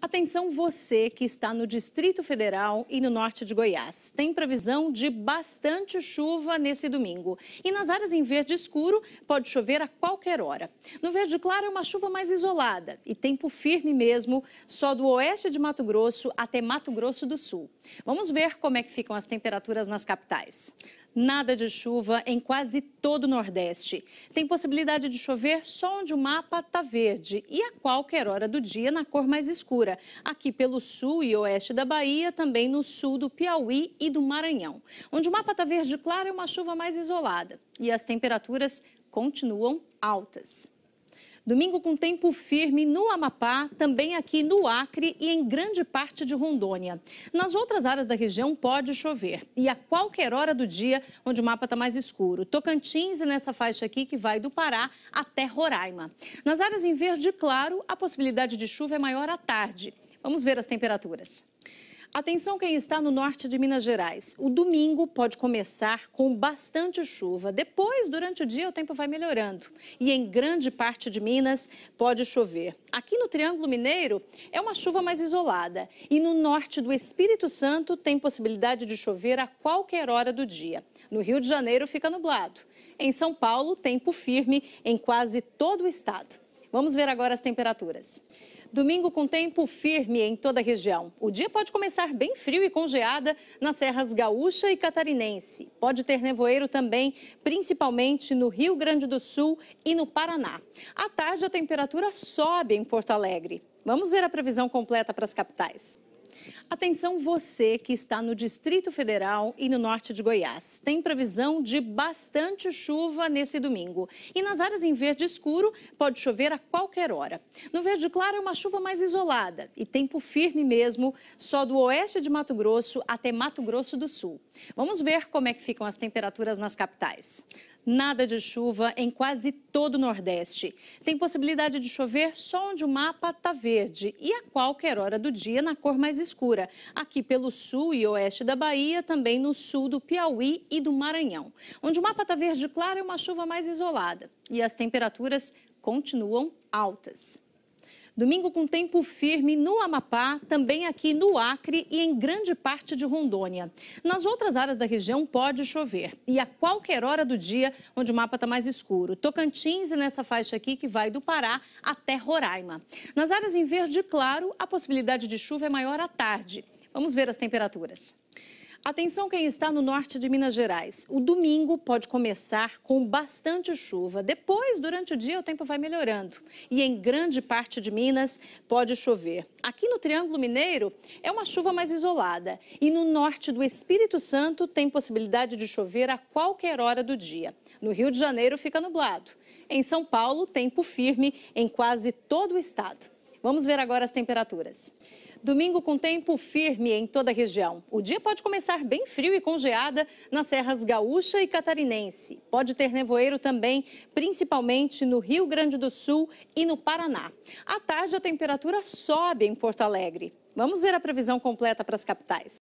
Atenção você que está no Distrito Federal e no norte de Goiás. Tem previsão de bastante chuva nesse domingo. E nas áreas em verde escuro, pode chover a qualquer hora. No verde claro, é uma chuva mais isolada e tempo firme mesmo, só do oeste de Mato Grosso até Mato Grosso do Sul. Vamos ver como é que ficam as temperaturas nas capitais nada de chuva em quase todo o Nordeste. Tem possibilidade de chover só onde o mapa está verde e a qualquer hora do dia na cor mais escura. Aqui pelo sul e oeste da Bahia, também no sul do Piauí e do Maranhão. Onde o mapa está verde claro é uma chuva mais isolada e as temperaturas continuam altas. Domingo com tempo firme no Amapá, também aqui no Acre e em grande parte de Rondônia. Nas outras áreas da região pode chover e a qualquer hora do dia onde o mapa está mais escuro. Tocantins e nessa faixa aqui que vai do Pará até Roraima. Nas áreas em verde claro, a possibilidade de chuva é maior à tarde. Vamos ver as temperaturas. Atenção quem está no norte de Minas Gerais. O domingo pode começar com bastante chuva. Depois, durante o dia, o tempo vai melhorando. E em grande parte de Minas pode chover. Aqui no Triângulo Mineiro é uma chuva mais isolada. E no norte do Espírito Santo tem possibilidade de chover a qualquer hora do dia. No Rio de Janeiro fica nublado. Em São Paulo, tempo firme em quase todo o estado. Vamos ver agora as temperaturas. Domingo com tempo firme em toda a região. O dia pode começar bem frio e congeada nas serras gaúcha e catarinense. Pode ter nevoeiro também, principalmente no Rio Grande do Sul e no Paraná. À tarde, a temperatura sobe em Porto Alegre. Vamos ver a previsão completa para as capitais. Atenção você que está no Distrito Federal e no norte de Goiás. Tem previsão de bastante chuva nesse domingo. E nas áreas em verde escuro, pode chover a qualquer hora. No verde claro, é uma chuva mais isolada e tempo firme mesmo, só do oeste de Mato Grosso até Mato Grosso do Sul. Vamos ver como é que ficam as temperaturas nas capitais nada de chuva em quase todo o Nordeste. Tem possibilidade de chover só onde o mapa está verde e a qualquer hora do dia na cor mais escura. Aqui pelo sul e oeste da Bahia, também no sul do Piauí e do Maranhão. Onde o mapa está verde claro é uma chuva mais isolada e as temperaturas continuam altas. Domingo com tempo firme no Amapá, também aqui no Acre e em grande parte de Rondônia. Nas outras áreas da região pode chover e a qualquer hora do dia onde o mapa está mais escuro. Tocantins e nessa faixa aqui que vai do Pará até Roraima. Nas áreas em verde claro, a possibilidade de chuva é maior à tarde. Vamos ver as temperaturas. Atenção quem está no norte de Minas Gerais. O domingo pode começar com bastante chuva. Depois, durante o dia, o tempo vai melhorando. E em grande parte de Minas pode chover. Aqui no Triângulo Mineiro é uma chuva mais isolada. E no norte do Espírito Santo tem possibilidade de chover a qualquer hora do dia. No Rio de Janeiro fica nublado. Em São Paulo, tempo firme em quase todo o estado. Vamos ver agora as temperaturas. Domingo com tempo firme em toda a região. O dia pode começar bem frio e congeada nas serras gaúcha e catarinense. Pode ter nevoeiro também, principalmente no Rio Grande do Sul e no Paraná. À tarde, a temperatura sobe em Porto Alegre. Vamos ver a previsão completa para as capitais.